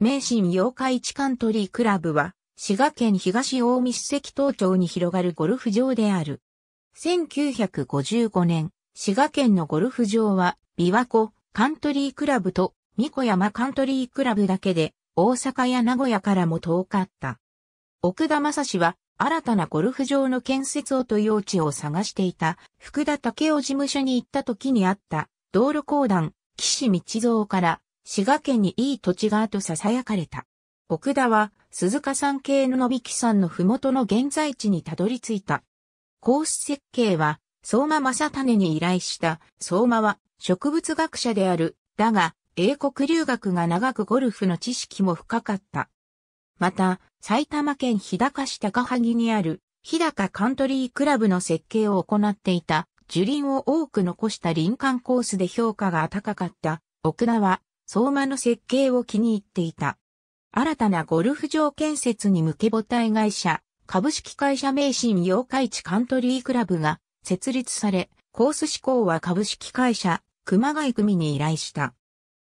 名神妖怪市カントリークラブは、滋賀県東大見市関東町に広がるゴルフ場である。1955年、滋賀県のゴルフ場は、琵琶湖カントリークラブと、三子山カントリークラブだけで、大阪や名古屋からも遠かった。奥田正史は、新たなゴルフ場の建設をと用地を探していた、福田武雄事務所に行った時にあった、道路公団、岸道蔵から、滋賀県にいい土地があと囁かれた。奥田は、鈴鹿山系のびき山の麓の現在地にたどり着いた。コース設計は、相馬正種に依頼した、相馬は植物学者である、だが、英国留学が長くゴルフの知識も深かった。また、埼玉県日高市高萩にある、日高カントリークラブの設計を行っていた、樹林を多く残した林間コースで評価が高かった、奥田は、相馬の設計を気に入っていた。新たなゴルフ場建設に向け母体会社、株式会社名神洋海地カントリークラブが設立され、コース志向は株式会社、熊谷組に依頼した。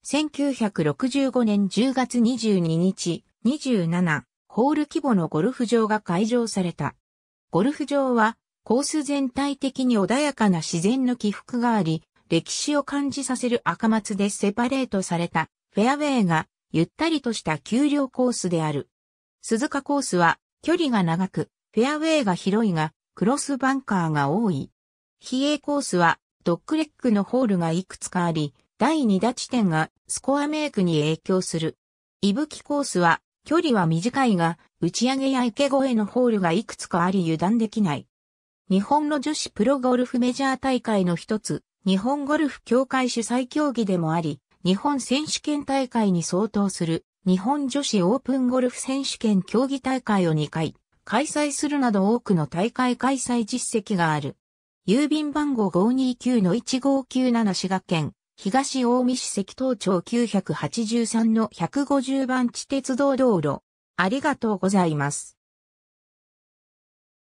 1965年10月22日、27ホール規模のゴルフ場が開場された。ゴルフ場はコース全体的に穏やかな自然の起伏があり、歴史を感じさせる赤松でセパレートされたフェアウェイがゆったりとした丘陵コースである。鈴鹿コースは距離が長く、フェアウェイが広いが、クロスバンカーが多い。比叡コースはドッグレッグのホールがいくつかあり、第2打地点がスコアメイクに影響する。いぶきコースは距離は短いが、打ち上げや池越えのホールがいくつかあり油断できない。日本の女子プロゴルフメジャー大会の一つ、日本ゴルフ協会主催競技でもあり、日本選手権大会に相当する日本女子オープンゴルフ選手権競技大会を2回開催するなど多くの大会開催実績がある。郵便番号529-1597滋賀県、東近江市関東町983の150番地鉄道道路。ありがとうございます。